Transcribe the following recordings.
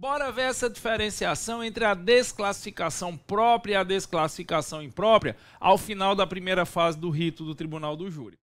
Bora ver essa diferenciação entre a desclassificação própria e a desclassificação imprópria ao final da primeira fase do rito do Tribunal do Júri.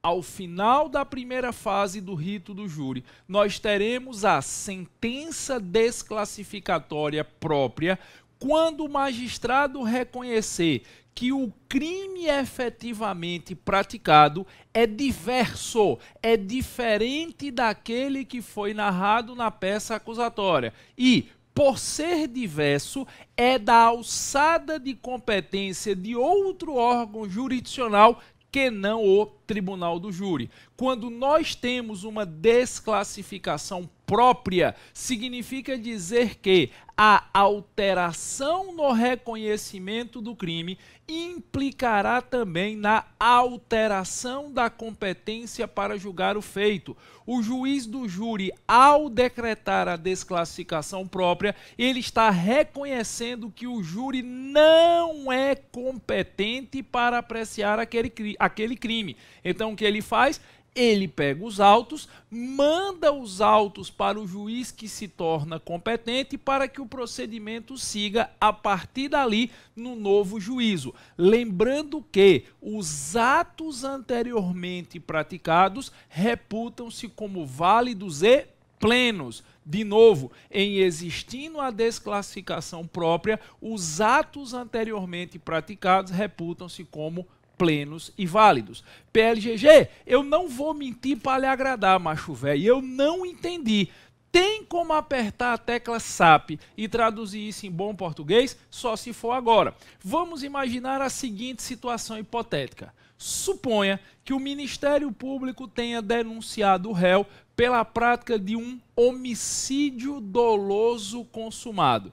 Ao final da primeira fase do rito do júri, nós teremos a sentença desclassificatória própria quando o magistrado reconhecer que o crime efetivamente praticado é diverso, é diferente daquele que foi narrado na peça acusatória. E, por ser diverso, é da alçada de competência de outro órgão jurisdicional que não o tribunal do júri. Quando nós temos uma desclassificação própria significa dizer que a alteração no reconhecimento do crime implicará também na alteração da competência para julgar o feito. O juiz do júri, ao decretar a desclassificação própria, ele está reconhecendo que o júri não é competente para apreciar aquele, aquele crime. Então, o que ele faz? ele pega os autos, manda os autos para o juiz que se torna competente para que o procedimento siga a partir dali no novo juízo. Lembrando que os atos anteriormente praticados reputam-se como válidos e plenos. De novo, em existindo a desclassificação própria, os atos anteriormente praticados reputam-se como válidos plenos e válidos. PLGG, eu não vou mentir para lhe agradar, macho velho. Eu não entendi. Tem como apertar a tecla SAP e traduzir isso em bom português? Só se for agora. Vamos imaginar a seguinte situação hipotética. Suponha que o Ministério Público tenha denunciado o réu pela prática de um homicídio doloso consumado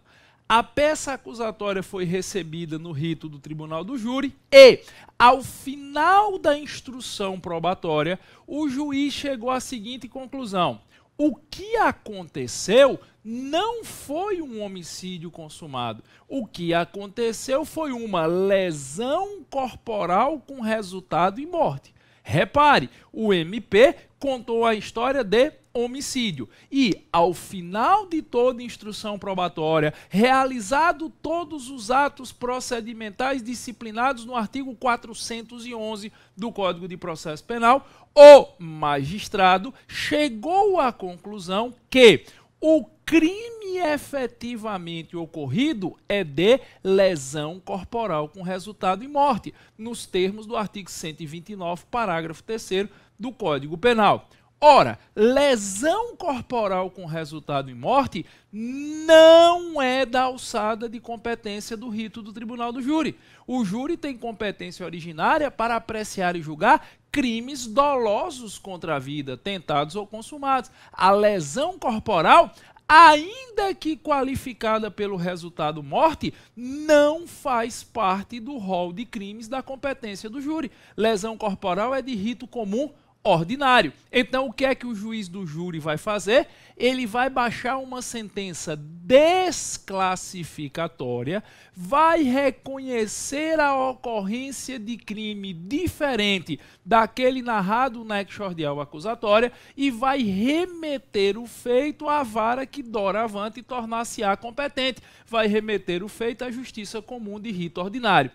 a peça acusatória foi recebida no rito do tribunal do júri e, ao final da instrução probatória, o juiz chegou à seguinte conclusão: o que aconteceu não foi um homicídio consumado. O que aconteceu foi uma lesão corporal com resultado em morte. Repare, o MP contou a história de homicídio. E, ao final de toda instrução probatória, realizado todos os atos procedimentais disciplinados no artigo 411 do Código de Processo Penal, o magistrado chegou à conclusão que o crime efetivamente ocorrido é de lesão corporal com resultado em morte, nos termos do artigo 129, parágrafo 3 do Código Penal. Ora, lesão corporal com resultado em morte não é da alçada de competência do rito do tribunal do júri. O júri tem competência originária para apreciar e julgar crimes dolosos contra a vida, tentados ou consumados. A lesão corporal ainda que qualificada pelo resultado morte, não faz parte do rol de crimes da competência do júri. Lesão corporal é de rito comum ordinário. Então, o que é que o juiz do júri vai fazer? Ele vai baixar uma sentença desclassificatória, vai reconhecer a ocorrência de crime diferente daquele narrado na exordial acusatória e vai remeter o feito à vara que doravante tornar-se-á competente. Vai remeter o feito à justiça comum de rito ordinário.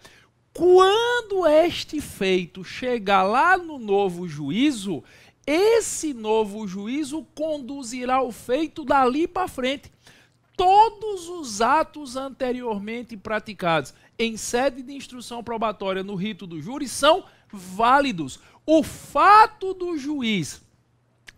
Quando este feito chegar lá no novo juízo, esse novo juízo conduzirá o feito dali para frente. Todos os atos anteriormente praticados em sede de instrução probatória no rito do júri são válidos. O fato do juiz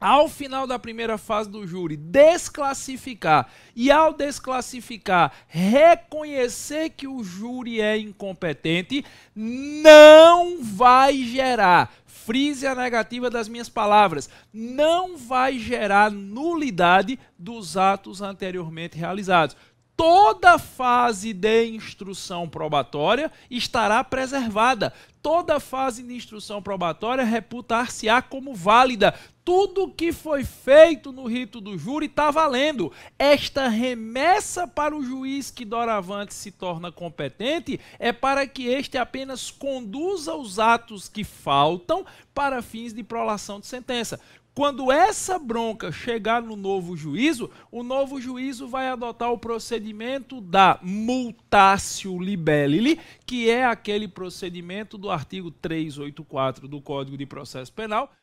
ao final da primeira fase do júri, desclassificar e, ao desclassificar, reconhecer que o júri é incompetente, não vai gerar. Frise a negativa das minhas palavras. Não vai gerar nulidade dos atos anteriormente realizados toda fase de instrução probatória estará preservada. Toda fase de instrução probatória reputar-se-á como válida tudo que foi feito no rito do júri está valendo. Esta remessa para o juiz que doravante se torna competente é para que este apenas conduza os atos que faltam para fins de prolação de sentença. Quando essa bronca chegar no novo juízo, o novo juízo vai adotar o procedimento da multácio libellile, que é aquele procedimento do artigo 384 do Código de Processo Penal,